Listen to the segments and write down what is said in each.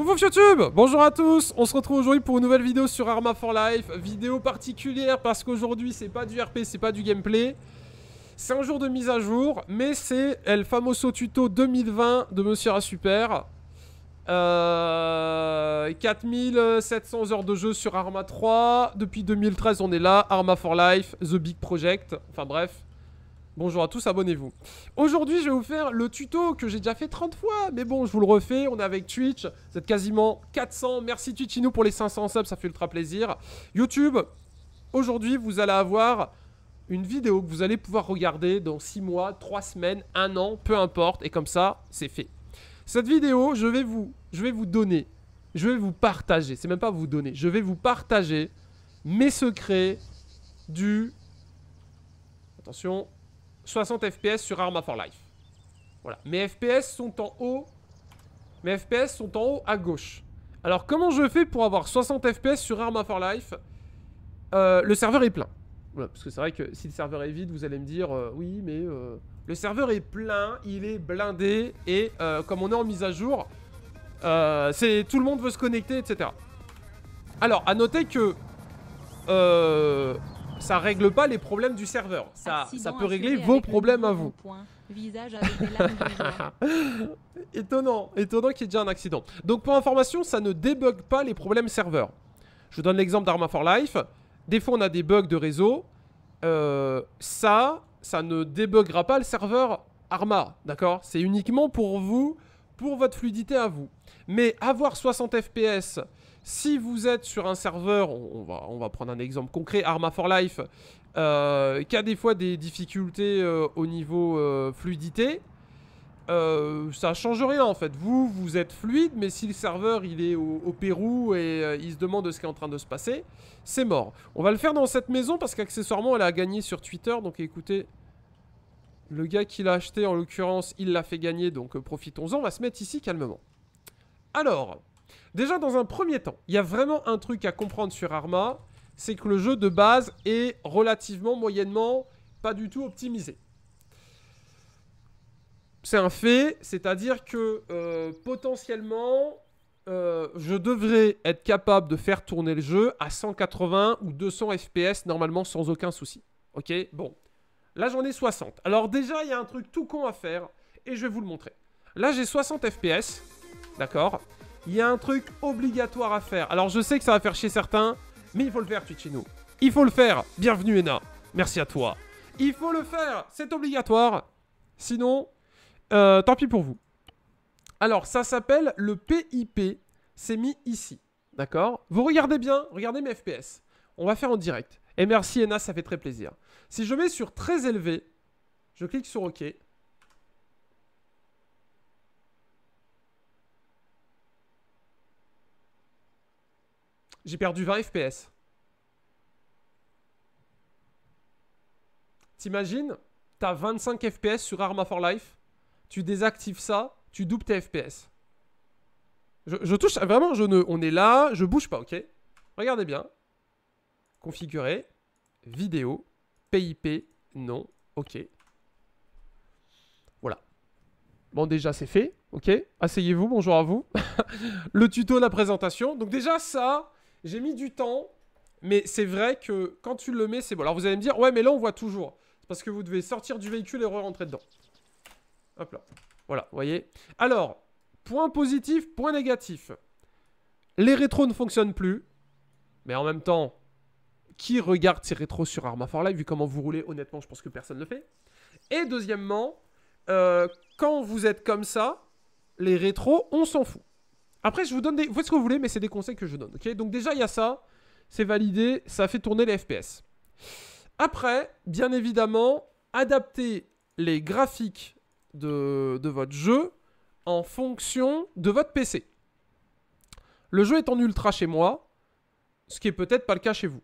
Bonjour YouTube Bonjour à tous On se retrouve aujourd'hui pour une nouvelle vidéo sur Arma for Life. Vidéo particulière parce qu'aujourd'hui c'est pas du RP, c'est pas du gameplay. C'est un jour de mise à jour, mais c'est El Famoso Tuto 2020 de Monsieur A Super. 4700 heures de jeu sur Arma 3. Depuis 2013 on est là. Arma for Life, The Big Project. Enfin bref. Bonjour à tous, abonnez-vous. Aujourd'hui, je vais vous faire le tuto que j'ai déjà fait 30 fois, mais bon, je vous le refais, on est avec Twitch, vous êtes quasiment 400, merci Twitchino pour les 500 subs, ça fait ultra plaisir. YouTube, aujourd'hui, vous allez avoir une vidéo que vous allez pouvoir regarder dans 6 mois, 3 semaines, 1 an, peu importe, et comme ça, c'est fait. Cette vidéo, je vais vous, je vais vous donner, je vais vous partager, c'est même pas vous donner, je vais vous partager mes secrets du... Attention, 60 FPS sur Arma for Life. Voilà. Mes FPS sont en haut. Mes FPS sont en haut à gauche. Alors comment je fais pour avoir 60 FPS sur Arma for Life euh, Le serveur est plein. parce que c'est vrai que si le serveur est vide, vous allez me dire euh, oui, mais euh, le serveur est plein, il est blindé et comme on est en mise à jour, c'est tout le monde veut se connecter, etc. Alors à noter que ça règle pas les problèmes du serveur. Ça, ça peut régler vos problèmes à vous. étonnant, étonnant qu'il y ait déjà un accident. Donc pour information, ça ne débug pas les problèmes serveurs. Je vous donne l'exemple d'Arma for Life. Des fois, on a des bugs de réseau. Euh, ça, ça ne débuggera pas le serveur Arma, d'accord C'est uniquement pour vous, pour votre fluidité à vous. Mais avoir 60 FPS si vous êtes sur un serveur, on, va, prendre un exemple concret, Arma for Life, euh, qui a des fois des difficultés euh, au niveau euh, fluidité, ça change rien en fait. Vous, vous êtes fluide, mais si le serveur il est au, au Pérou et il se demande ce qui est en train de se passer, c'est mort. On va le faire dans cette maison parce qu'accessoirement elle a gagné sur Twitter, donc écoutez, le gars qui l'a acheté, en l'occurrence, il l'a fait gagner, donc profitons-en. On va se mettre ici calmement. Alors, Déjà, dans un premier temps, il y a vraiment un truc à comprendre sur Arma, c'est que le jeu de base est relativement, moyennement, pas du tout optimisé. C'est un fait, c'est-à-dire que euh, potentiellement, euh, je devrais être capable de faire tourner le jeu à 180 ou 200 FPS normalement sans aucun souci. Ok Bon. Là, j'en ai 60. Alors déjà, il y a un truc tout con à faire et je vais vous le montrer. Là, j'ai 60 FPS. D'accord il y a un truc obligatoire à faire. Alors je sais que ça va faire chez certains, mais il faut le faire, Twitchino. Il faut le faire. Bienvenue, Ena. Merci à toi. Il faut le faire. C'est obligatoire. Sinon, euh, tant pis pour vous. Alors, ça s'appelle le PIP. C'est mis ici. D'accord Vous regardez bien. Regardez mes FPS. On va faire en direct. Et merci, Ena, ça fait très plaisir. Si je mets sur très élevé, je clique sur OK. J'ai perdu 20 FPS. T'imagines, t'as 25 FPS sur Arma for Life, tu désactives ça, tu doubles tes FPS. Je, je, touche, vraiment, je on est là, je bouge pas, ok Regardez bien. Configurer, vidéo, PIP, non, ok. Voilà. Bon, déjà, c'est fait, ok Asseyez-vous, bonjour à vous. Le tuto, la présentation. Donc déjà, ça, j'ai mis du temps, mais c'est vrai que quand tu le mets, c'est bon. Alors vous allez me dire, ouais, mais là on voit toujours. C'est parce que vous devez sortir du véhicule et re-rentrer dedans. Hop là. Voilà, vous voyez. Alors, point positif, point négatif. Les rétros ne fonctionnent plus. Mais en même temps, qui regarde ces rétros sur Arma for Life Vu comment vous roulez, honnêtement, je pense que personne ne le fait. Et deuxièmement, euh, quand vous êtes comme ça, les rétros, on s'en fout. Après, je vous donne des... Vous faites ce que vous voulez, mais c'est des conseils que je donne. ok Donc déjà, il y a ça. C'est validé. Ça fait tourner les FPS. Après, bien évidemment, adaptez les graphiques de, votre jeu en fonction de votre PC. Le jeu est en ultra chez moi, ce qui est peut-être pas le cas chez vous.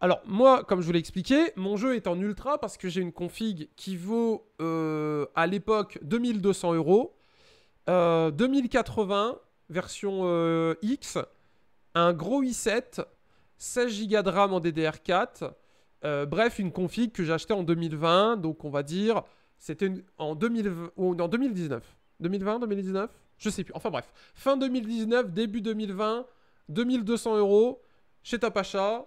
Alors moi, comme je vous l'ai expliqué, mon jeu est en ultra parce que j'ai une config qui vaut euh, à l'époque 2200 euros, 2080 euh, version euh, X, un gros i7, 16 Go de RAM en DDR4. Euh, bref, une config que j'ai acheté en 2020, donc on va dire, c'était en, en 2019. 2020, 2019 Je sais plus. Enfin bref, fin 2019, début 2020, 2200 euros chez Tapacha.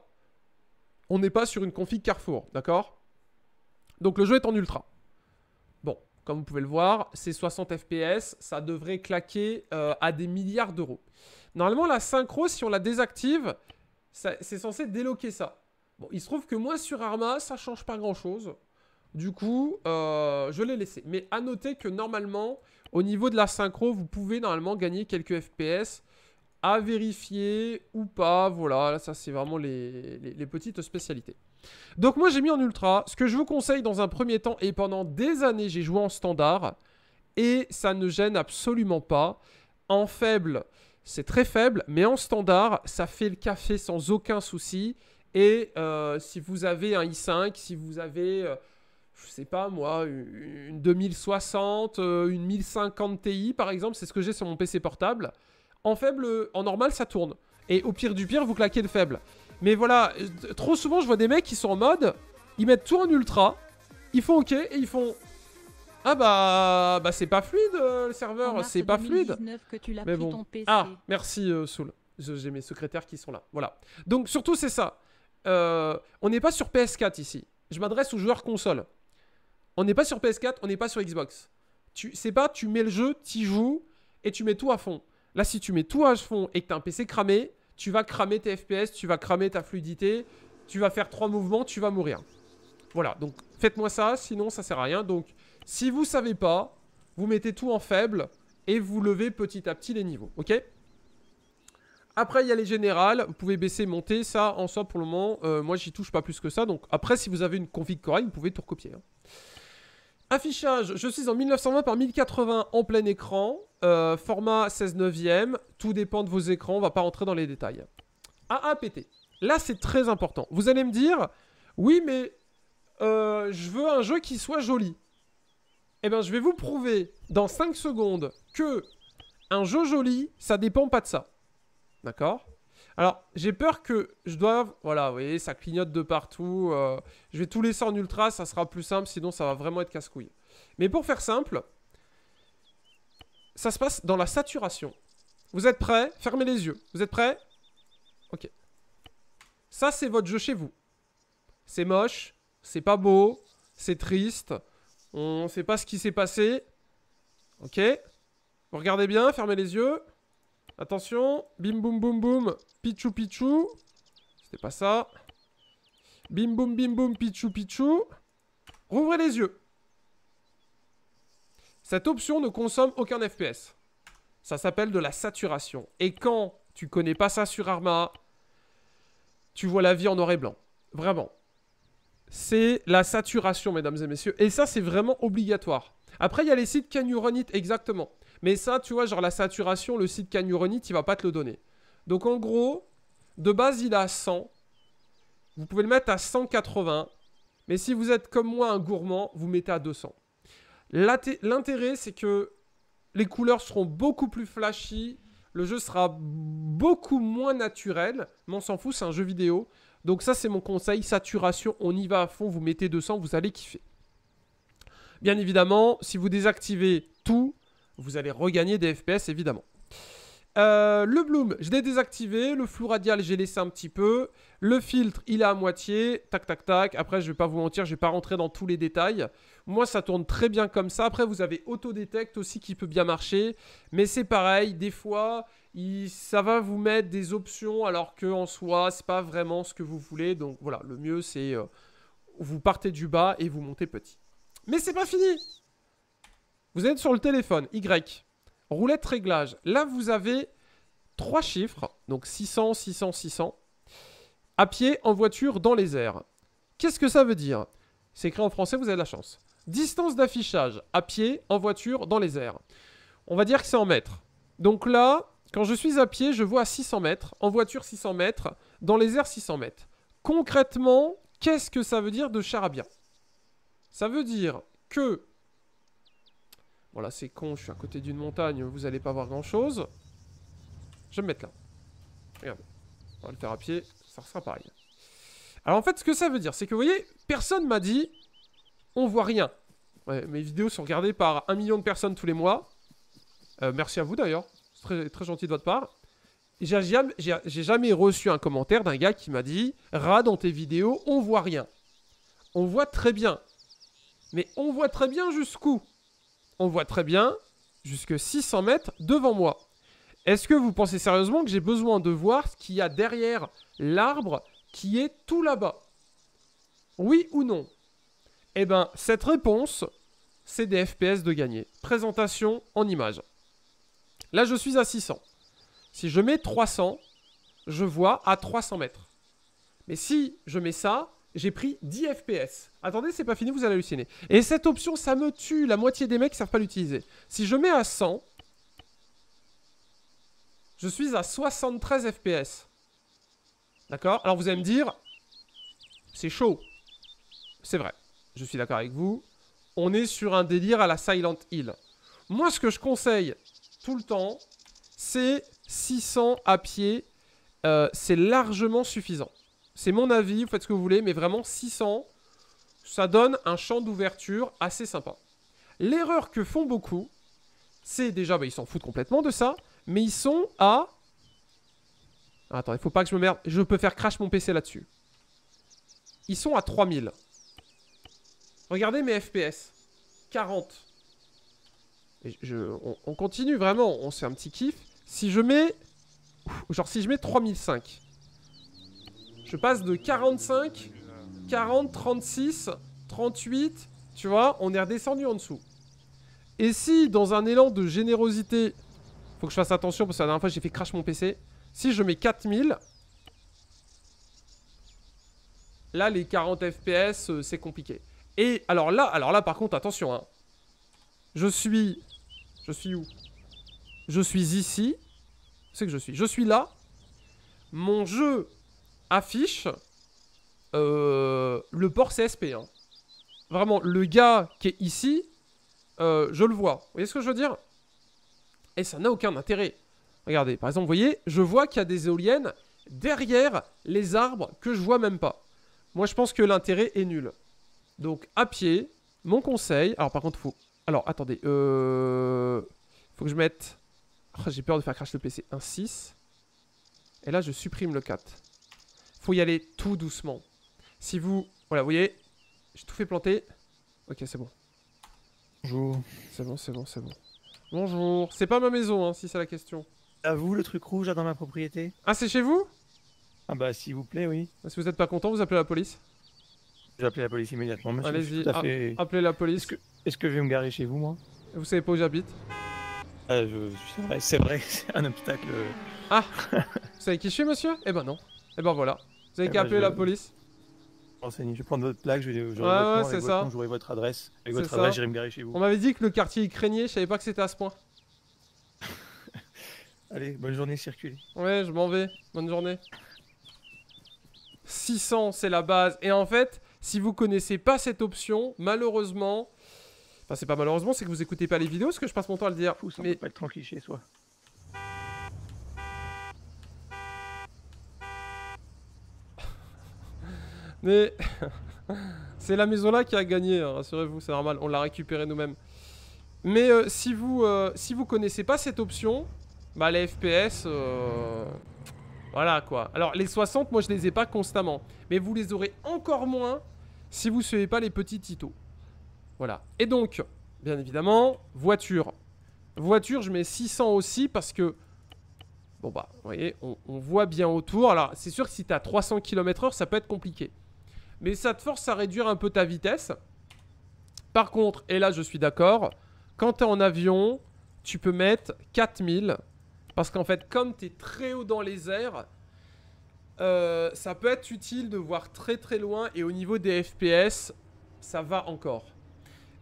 On n'est pas sur une config Carrefour, d'accord Donc le jeu est en ultra. Comme vous pouvez le voir, c'est 60 FPS, ça devrait claquer euh, à des milliards d'euros. Normalement, la synchro, si on la désactive, c'est censé déloquer ça. Bon, il se trouve que moi, sur Arma, ça change pas grand-chose. Du coup, euh, je l'ai laissé. Mais à noter que normalement, au niveau de la synchro, vous pouvez normalement gagner quelques FPS à vérifier ou pas. Voilà, ça c'est vraiment les petites spécialités. Donc moi j'ai mis en ultra. Ce que je vous conseille dans un premier temps, et pendant des années j'ai joué en standard, et ça ne gêne absolument pas. En faible, c'est très faible, mais en standard, ça fait le café sans aucun souci. Et euh, si vous avez un i5, si vous avez, euh, je sais pas moi, une 2060, euh, une 1050 Ti par exemple, c'est ce que j'ai sur mon PC portable, en faible, en normal, ça tourne. Et au pire du pire, vous claquez le faible. Mais voilà, trop souvent, je vois des mecs qui sont en mode, ils mettent tout en ultra, ils font OK et ils font ah bah, bah c'est pas fluide euh, le serveur, c'est pas fluide. Que tu Ton PC. Ah, merci euh, Soul. J'ai mes secrétaires qui sont là. Voilà. Donc surtout c'est ça. Euh, on n'est pas sur PS4 ici. Je m'adresse aux joueurs console. On n'est pas sur PS4, on n'est pas sur Xbox. Tu sais pas, tu mets le jeu, tu joues et tu mets tout à fond. Là si tu mets tout à fond et que t'as un PC cramé, tu vas cramer tes FPS, tu vas cramer ta fluidité, tu vas faire trois mouvements, tu vas mourir. Voilà, donc faites-moi ça, sinon ça sert à rien. Donc, si vous savez pas, vous mettez tout en faible et vous levez petit à petit les niveaux, ok après, il y a les générales. Vous pouvez baisser, monter. Ça, en soi, pour le moment, euh, moi, j'y touche pas plus que ça. Donc, après, si vous avez une config correcte, vous pouvez tout recopier. Hein. Affichage, je suis en 1920 par 1080 en plein écran. Euh, format 16 neuvième, tout dépend de vos écrans, on va pas rentrer dans les détails. AAPT, là c'est très important. Vous allez me dire, oui mais euh, je veux un jeu qui soit joli. Eh bien je vais vous prouver dans 5 secondes que un jeu joli, ça dépend pas de ça. D'accord alors, j'ai peur que je doive... Voilà, vous voyez, ça clignote de partout. Euh, je vais tout laisser en ultra, ça sera plus simple, sinon ça va vraiment être casse-couille. Mais pour faire simple, ça se passe dans la saturation. Vous êtes prêts Fermez les yeux. Vous êtes prêts Ok. Ça, c'est votre jeu chez vous. C'est moche, c'est pas beau, c'est triste, on sait pas ce qui s'est passé. Ok Vous regardez bien, fermez les yeux. Attention, bim boum boum boum, pichou pichou. C'était pas ça. Bim boum bim boum, pichou pichou. Rouvrez les yeux. Cette option ne consomme aucun FPS. Ça s'appelle de la saturation. Et quand tu connais pas ça sur Arma, tu vois la vie en noir et blanc. Vraiment. C'est la saturation, mesdames et messieurs. Et ça, c'est vraiment obligatoire. Après, il y a les sites Can exactement. Mais ça, tu vois, genre la saturation, le site Can you run il va pas te le donner. Donc en gros, de base, il a 100. Vous pouvez le mettre à 180. Mais si vous êtes comme moi un gourmand, vous mettez à 200. L'intérêt, c'est que les couleurs seront beaucoup plus flashy, le jeu sera beaucoup moins naturel, mais on s'en fout, c'est un jeu vidéo. Donc ça, c'est mon conseil, saturation, on y va à fond, vous mettez 200, vous allez kiffer. Bien évidemment, si vous désactivez tout, vous allez regagner des FPS, évidemment. Euh, le bloom, je l'ai désactivé. Le flou radial, j'ai laissé un petit peu. Le filtre, il est à moitié. Tac, tac, tac. Après, je vais pas vous mentir, je vais pas rentrer dans tous les détails. Moi, ça tourne très bien comme ça. Après, vous avez autodétect aussi qui peut bien marcher. Mais c'est pareil, des fois, ça va vous mettre des options alors que en soi, c'est pas vraiment ce que vous voulez. Donc voilà, le mieux, c'est euh, vous partez du bas et vous montez petit. Mais c'est pas fini Vous êtes sur le téléphone, Y. Roulette réglage. Là, vous avez trois chiffres. Donc 600, 600, 600. À pied, en voiture, dans les airs. Qu'est-ce que ça veut dire C'est écrit en français, vous avez la chance. Distance d'affichage. À pied, en voiture, dans les airs. On va dire que c'est en mètres. Donc là, quand je suis à pied, je vois 600 mètres. En voiture, 600 mètres. Dans les airs, 600 mètres. Concrètement, qu'est-ce que ça veut dire de charabia Ça veut dire que Bon c'est con, je suis à côté d'une montagne, vous allez pas voir grand chose. Je vais me mettre là. Regardez. le faire ça sera pareil. Alors en fait ce que ça veut dire, c'est que vous voyez, personne m'a dit on voit rien. mes vidéos sont regardées par un million de personnes tous les mois. Euh, merci à vous d'ailleurs, c'est très, gentil de votre part. J'ai jamais, jamais reçu un commentaire d'un gars qui m'a dit Ra, dans tes vidéos, on voit rien. On voit très bien. Mais on voit très bien jusqu'où on voit très bien jusque 600 mètres devant moi. Est-ce que vous pensez sérieusement que j'ai besoin de voir ce qu'il y a derrière l'arbre qui est tout là-bas Oui ou non Eh bien, cette réponse, c'est des FPS de gagner. Présentation en image. Là, je suis à 600. Si je mets 300, je vois à 300 mètres. Mais si je mets ça, j'ai pris 10 FPS. Attendez, c'est pas fini, vous allez halluciner. Et cette option, ça me tue. La moitié des mecs savent pas l'utiliser. Si je mets à 100, je suis à 73 FPS. D'accord Alors vous allez me dire, c'est chaud. C'est vrai. Je suis d'accord avec vous. On est sur un délire à la Silent Hill. Moi, ce que je conseille tout le temps, c'est 600 à pied. Euh, c'est largement suffisant. C'est mon avis, vous faites ce que vous voulez, mais vraiment 600, ça donne un champ d'ouverture assez sympa. L'erreur que font beaucoup, c'est déjà, bah, ils s'en foutent complètement de ça, mais ils sont à... Ah, attends, il faut pas que je me merde, je peux faire crash mon PC là-dessus. Ils sont à 3000. Regardez mes FPS. 40. on, on continue vraiment, on se fait un petit kiff. Si je mets... Genre si je mets 3005. Je passe de 45, 40, 36, 38, tu vois, on est redescendu en dessous. Et si, dans un élan de générosité, faut que je fasse attention parce que la dernière fois j'ai fait crash mon PC, si je mets 4000, là les 40 FPS euh, c'est compliqué. Et alors là, alors là par contre attention, hein. je suis... Je suis où Je suis ici. C'est que je suis. Je suis là. Mon jeu affiche euh, le port CSP. Hein. Vraiment, le gars qui est ici, euh, je le vois. Vous voyez ce que je veux dire Et ça n'a aucun intérêt. Regardez, par exemple, vous voyez, je vois qu'il y a des éoliennes derrière les arbres que je vois même pas. Moi, je pense que l'intérêt est nul. Donc, à pied, mon conseil... Alors, par contre, faut... Alors, attendez. Euh... Faut que je mette... Oh, j'ai peur de faire crash le PC. Un 6. Et là, je supprime le 4 faut y aller tout doucement. Si vous... Voilà, vous voyez, j'ai tout fait planter. Ok, c'est bon. Bonjour. C'est bon, c'est bon, c'est bon. Bonjour. C'est pas ma maison, hein, si c'est la question. À vous, le truc rouge dans ma propriété Ah, c'est chez vous Ah bah, s'il vous plaît, oui. si vous êtes pas content, vous appelez la police. Je vais appeler la police immédiatement, monsieur. Allez-y, appelez la police. Est-ce que... je vais me garer chez vous, moi Vous savez pas où j'habite euh, je... C'est vrai, c'est un obstacle. Ah Vous savez qui je suis, monsieur Eh ben non. Eh ben voilà. Vous avez qu'à eh ben, appeler la police. Je vais prendre votre plaque, je vais ouais, votre nom, votre adresse. votre adresse, j'irai me garer chez vous. On m'avait dit que le quartier craignait, je savais pas que c'était à ce point. Allez, bonne journée, circulez. Ouais, je m'en vais. Bonne journée. 600, c'est la base. Et en fait, si vous connaissez pas cette option, malheureusement... Enfin, c'est pas malheureusement, c'est que vous écoutez pas les vidéos, ce que je passe mon temps à le dire. mais... pas être tranquille chez soi. Mais c'est la maison là qui a gagné, hein, rassurez-vous, c'est normal, on l'a récupéré nous-mêmes. Mais euh, si vous euh, si vous connaissez pas cette option, bah les FPS, euh, voilà quoi. Alors les 60, moi je les ai pas constamment, mais vous les aurez encore moins si vous suivez pas les petits titos. Voilà. Et donc, bien évidemment, voiture. Voiture, je mets 600 aussi parce que Bon bah, vous voyez, on, on, voit bien autour. Alors, c'est sûr que si t'as 300 km/h, ça peut être compliqué mais ça te force à réduire un peu ta vitesse. Par contre, et là je suis d'accord, quand tu es en avion, tu peux mettre 4000. Parce qu'en fait, comme tu es très haut dans les airs, euh, ça peut être utile de voir très très loin. Et au niveau des FPS, ça va encore.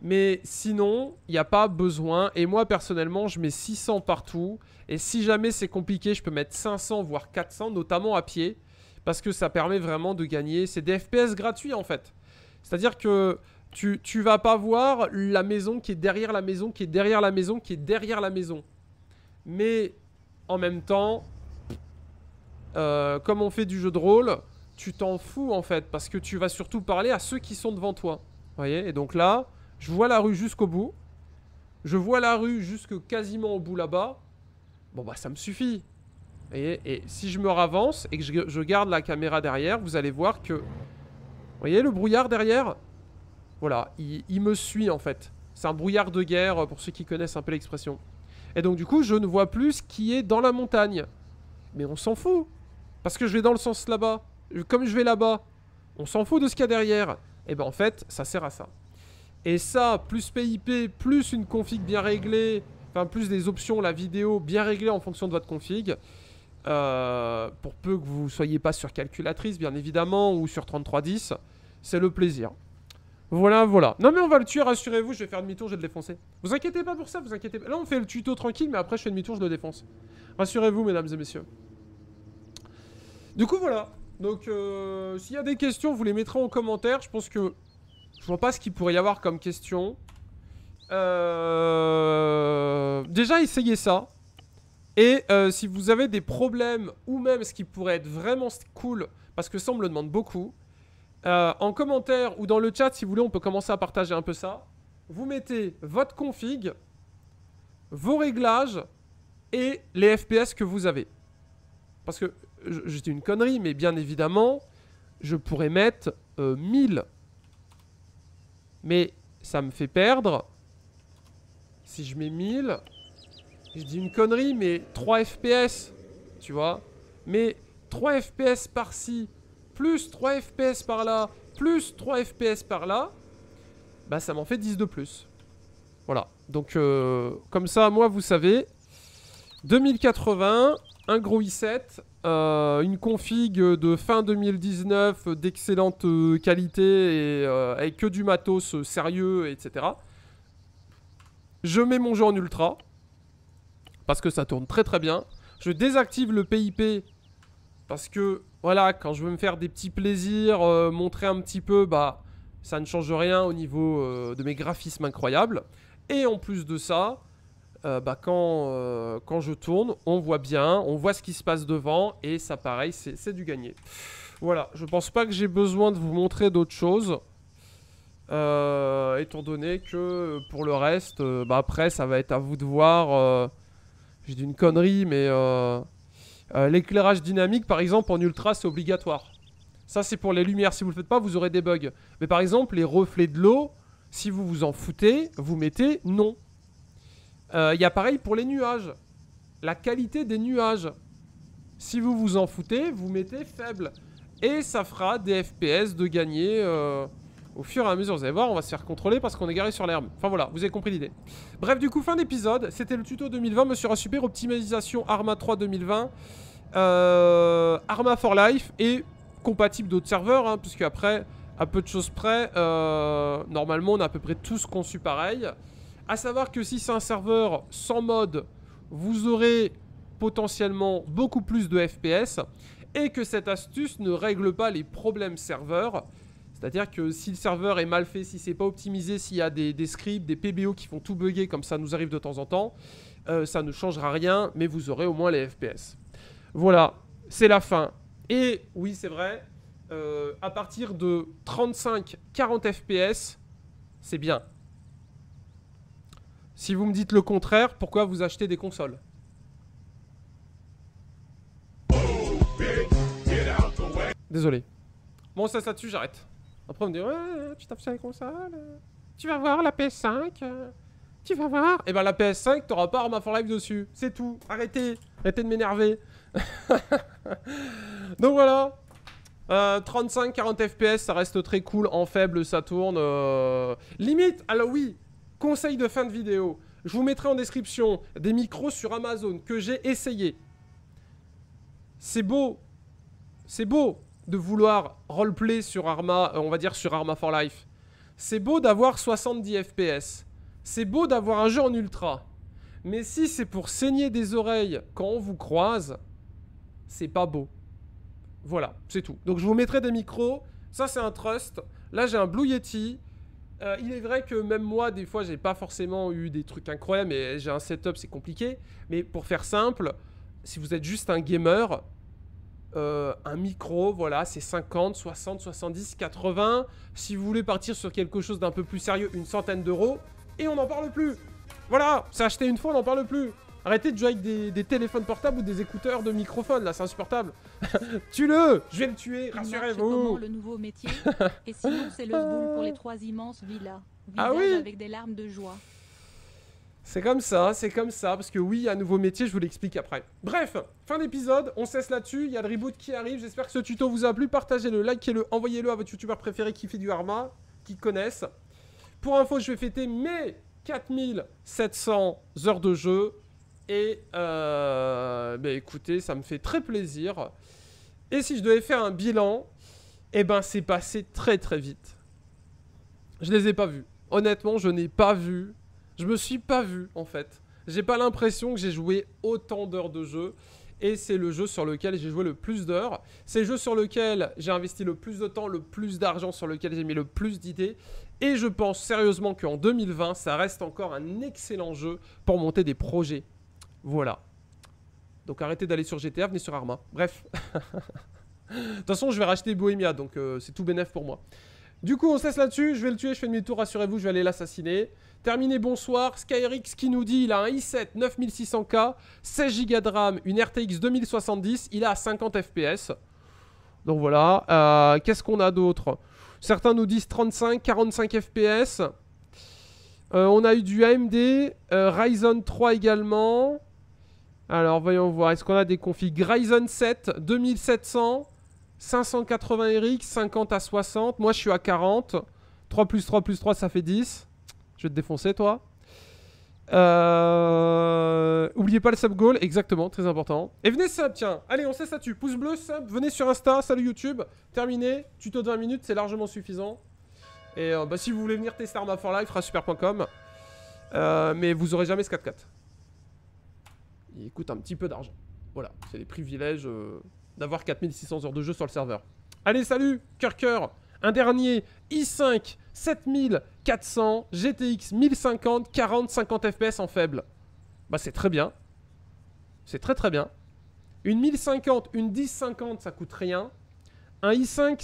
Mais sinon, il n'y a pas besoin. Et moi, personnellement, je mets 600 partout. Et si jamais c'est compliqué, je peux mettre 500, voire 400, notamment à pied. Parce que ça permet vraiment de gagner. C'est des FPS gratuits en fait. C'est-à-dire que tu, tu vas pas voir la maison qui est derrière la maison, qui est derrière la maison, qui est derrière la maison. Mais en même temps, euh, comme on fait du jeu de rôle, tu t'en fous en fait. Parce que tu vas surtout parler à ceux qui sont devant toi. voyez Et donc là, je vois la rue jusqu'au bout. Je vois la rue jusque quasiment au bout là-bas. Bon bah ça me suffit. Et si je me ravance et que je, garde la caméra derrière, vous allez voir que... Vous voyez le brouillard derrière Voilà, il, me suit en fait. C'est un brouillard de guerre pour ceux qui connaissent un peu l'expression. Et donc du coup, je ne vois plus ce qui est dans la montagne. Mais on s'en fout. Parce que je vais dans le sens là-bas. Comme je vais là-bas, on s'en fout de ce qu'il y a derrière. Et eh ben en fait, ça sert à ça. Et ça, plus PIP, plus une config bien réglée, enfin plus des options, la vidéo bien réglée en fonction de votre config, euh, pour peu que vous ne soyez pas sur calculatrice, bien évidemment, ou sur 3310, c'est le plaisir. Voilà, voilà. Non mais on va le tuer, rassurez-vous, je vais faire demi-tour, je vais le défoncer. Vous inquiétez pas pour ça, vous inquiétez pas. Là on fait le tuto tranquille, mais après je fais demi-tour, je le défonce. Rassurez-vous, mesdames et messieurs. Du coup, voilà. Donc, euh, s'il y a des questions, vous les mettrez en commentaire. Je pense que... Je vois pas ce qu'il pourrait y avoir comme question. Euh, déjà, essayez ça. Et euh, si vous avez des problèmes, ou même ce qui pourrait être vraiment cool, parce que ça me le demande beaucoup, euh, en commentaire ou dans le chat, si vous voulez, on peut commencer à partager un peu ça. Vous mettez votre config, vos réglages et les FPS que vous avez. Parce que j'étais une connerie, mais bien évidemment, je pourrais mettre 1000. Euh, mais ça me fait perdre. Si je mets 1000, je dis une connerie, mais 3 FPS, tu vois. Mais 3 FPS par-ci, plus 3 FPS par-là, plus 3 FPS par-là, bah ça m'en fait 10 de plus. Voilà, donc euh, comme ça, moi, vous savez, 2080, un gros i7, euh, une config de fin 2019 d'excellente euh, qualité et avec que du matos sérieux, etc. Je mets mon jeu en ultra parce que ça tourne très très bien. Je désactive le PIP parce que, voilà, quand je veux me faire des petits plaisirs, euh, montrer un petit peu, bah, ça ne change rien au niveau euh, de mes graphismes incroyables. Et en plus de ça, euh, bah, quand, quand je tourne, on voit bien, on voit ce qui se passe devant, et ça, pareil, c'est du gagné. Voilà, je pense pas que j'ai besoin de vous montrer d'autres choses. étant donné que, pour le reste, bah, après, ça va être à vous de voir j'ai dit une connerie, mais euh, euh, l'éclairage dynamique, par exemple, en ultra, c'est obligatoire. Ça, c'est pour les lumières. Si vous le faites pas, vous aurez des bugs. Mais par exemple, les reflets de l'eau, si vous vous en foutez, vous mettez non. Euh, il y a pareil pour les nuages. La qualité des nuages. Si vous vous en foutez, vous mettez faible. Et ça fera des FPS de gagner... Au fur et à mesure, vous allez voir, on va se faire contrôler parce qu'on est garé sur l'herbe. Enfin voilà, vous avez compris l'idée. Bref, du coup, fin d'épisode. C'était le tuto 2020, monsieur Super optimisation Arma 3 2020, euh, Arma for Life et compatible d'autres serveurs, hein, puisque après, à peu de choses près, euh, normalement, on a à peu près tous conçu pareil. À savoir que si c'est un serveur sans mode, vous aurez potentiellement beaucoup plus de FPS et que cette astuce ne règle pas les problèmes serveurs c'est-à-dire que si le serveur est mal fait, si c'est pas optimisé, s'il y a des, scripts, des PBO qui font tout bugger comme ça nous arrive de temps en temps, euh, ça ne changera rien, mais vous aurez au moins les FPS. Voilà, c'est la fin. Et oui, c'est vrai, euh, à partir de 35-40 FPS, c'est bien. Si vous me dites le contraire, pourquoi vous achetez des consoles Désolé. Bon, ça, là-dessus, j'arrête. Après, on me dit Ouais, tu tapes sur les consoles. Euh, tu vas voir la PS5. Euh, tu vas voir. Et eh ben, la PS5, t'auras pas Arma for Live dessus. C'est tout. Arrêtez. Arrêtez de m'énerver. Donc voilà. 35-40 euh, FPS, ça reste très cool. En faible, ça tourne. Limite, alors oui, conseil de fin de vidéo. Je vous mettrai en description des micros sur Amazon que j'ai essayé. C'est beau. C'est beau de vouloir roleplay sur Arma, euh, on va dire sur Arma for Life. C'est beau d'avoir 70 FPS. C'est beau d'avoir un jeu en ultra. Mais si c'est pour saigner des oreilles quand on vous croise, c'est pas beau. Voilà, c'est tout. Donc je vous mettrai des micros. Ça, c'est un trust. Là, j'ai un Blue Yeti. Euh, il est vrai que même moi, des fois, j'ai pas forcément eu des trucs incroyables, mais j'ai un setup, c'est compliqué. Mais pour faire simple, si vous êtes juste un gamer, euh, un micro, voilà, c'est 50, 60, 70, 80. Si vous voulez partir sur quelque chose d'un peu plus sérieux, une centaine d'euros, et on n'en parle plus. Voilà, c'est acheté une fois, on n'en parle plus. Arrêtez de jouer avec des, téléphones portables ou des écouteurs de microphone, là, c'est insupportable. Tue-le Je vais le tuer, rassurez-vous. le nouveau métier Et sinon, c'est le pour les trois immenses villas. ah oui avec des larmes de joie. C'est comme ça, c'est comme ça, parce que oui, il y a un nouveau métier, je vous l'explique après. Bref, fin d'épisode, on cesse là-dessus, il y a le reboot qui arrive, j'espère que ce tuto vous a plu, partagez-le, likez-le, envoyez-le à votre youtubeur préféré qui fait du Arma, qui connaisse. Pour info, je vais fêter mes 4700 heures de jeu, et euh, ben écoutez, ça me fait très plaisir. Et si je devais faire un bilan, eh ben c'est passé très très vite. Je les ai pas vus. Honnêtement, je n'ai pas vu je me suis pas vu, en fait. J'ai pas l'impression que j'ai joué autant d'heures de jeu. Et c'est le jeu sur lequel j'ai joué le plus d'heures. C'est le jeu sur lequel j'ai investi le plus de temps, le plus d'argent, sur lequel j'ai mis le plus d'idées. Et je pense sérieusement qu'en 2020, ça reste encore un excellent jeu pour monter des projets. Voilà. Donc arrêtez d'aller sur GTA, venez sur Arma. Bref. De toute façon, je vais racheter Bohemia, donc euh, c'est tout bénéf pour moi. Du coup, on cesse là-dessus. Je vais le tuer, je fais demi-tour, rassurez-vous, je vais aller l'assassiner. Terminé, bonsoir. Skyrix qui nous dit il a un i7 9600K, 16 Go de RAM, une RTX 2070, il a 50 FPS. Donc voilà. Euh, qu'est-ce qu'on a d'autre Certains nous disent 35, 45 FPS. on a eu du AMD, euh, Ryzen 3 également. Alors, voyons voir. Est-ce qu'on a des configs Ryzen 7, 2700 580 Eric, 50 à 60. Moi, je suis à 40. 3 plus 3 plus 3, ça fait 10. Je vais te défoncer, toi. Euh, oubliez pas le sub goal, exactement, très important. Et venez sub, tiens. Allez, on sait ça tu. Pouce bleu, sub, venez sur Insta, salut YouTube. Terminé, tuto de 20 minutes, c'est largement suffisant. Et euh, bah, si vous voulez venir tester Arma for Life, super.com. Euh, mais vous aurez jamais ce 4 4 Il coûte un petit peu d'argent. Voilà, c'est des privilèges... Euh, d'avoir 4600 heures de jeu sur le serveur. Allez, salut Cœur cœur Un dernier i5 7400 GTX 1050 40 50 FPS en faible. Bah c'est très bien. C'est très très bien. Une 1050, une 1050 ça coûte rien. Un i5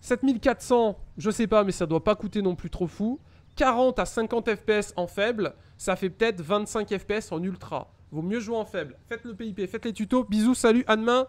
7400, je sais pas mais ça doit pas coûter non plus trop fou. 40 à 50 FPS en faible, ça fait peut-être 25 FPS en ultra. Vaut mieux jouer en faible. Faites le PIP, faites les tutos. Bisous, salut, à demain.